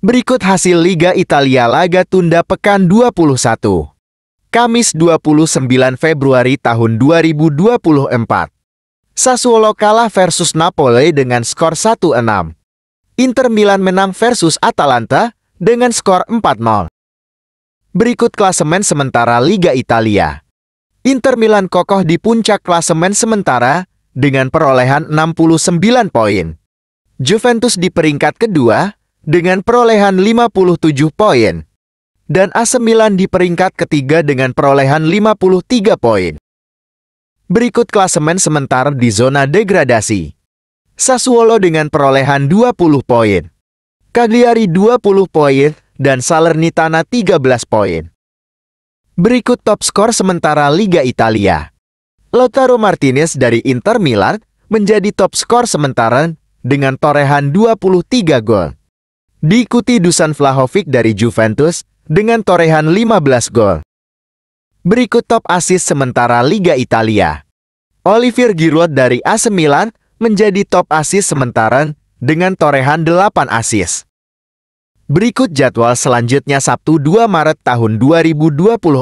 Berikut hasil Liga Italia laga tunda pekan 21. Kamis 29 Februari tahun 2024. Sassuolo kalah versus Napoli dengan skor 1-6. Inter Milan menang versus Atalanta dengan skor 4-0. Berikut klasemen sementara Liga Italia. Inter Milan kokoh di puncak klasemen sementara dengan perolehan 69 poin. Juventus di peringkat kedua dengan perolehan 57 poin, dan AC e Milan di peringkat ketiga dengan perolehan 53 poin. Berikut klasemen sementara di zona degradasi. Sassuolo dengan perolehan 20 poin, Cagliari 20 poin, dan Salernitana 13 poin. Berikut top skor sementara Liga Italia. Lautaro Martinez dari Inter Milan menjadi top skor sementara dengan torehan 23 gol diikuti Dusan Vlahovic dari Juventus dengan torehan 15 gol. Berikut top asis sementara Liga Italia. Olivier Giroud dari AC Milan menjadi top asis sementara dengan torehan 8 asis. Berikut jadwal selanjutnya Sabtu 2 Maret tahun 2024.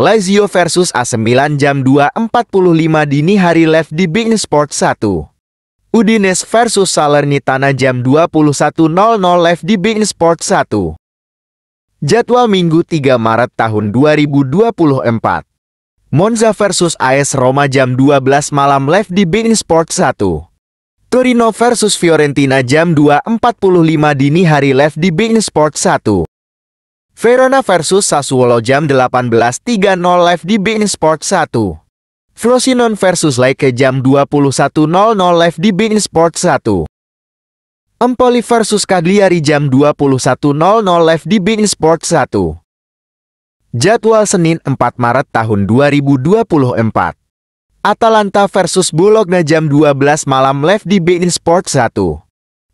Lazio versus AC Milan jam 2.45 dini hari live di Bein Sport 1. Udines versus Salernitana jam 21.00 live di Bein Sport 1. Jadwal Minggu 3 Maret tahun 2024. Monza versus AS Roma jam 12 malam live di Bein Sport 1. Torino versus Fiorentina jam 2.45 dini hari live di Bein Sport 1. Verona versus Sassuolo jam 18.30 live di Bein Sport 1. Frosinon versus Leike jam 21.00 live di Bein Sports 1. Empoli versus Cagliari jam 21.00 live di Bein Sports 1. Jadwal Senin 4 Maret tahun 2024. Atalanta versus Bologna jam 12 malam live di Bein Sports 1.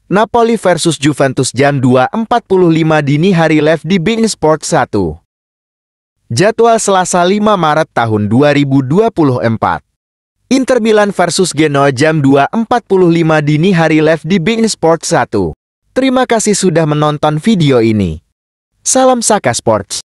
Napoli versus Juventus jam 2.45 dini hari live di Bein Sports 1. Jadwal Selasa 5 Maret tahun 2024. Inter Milan versus Genoa jam 2.45 dini hari live di Bing Sports 1. Terima kasih sudah menonton video ini. Salam Saka Sports.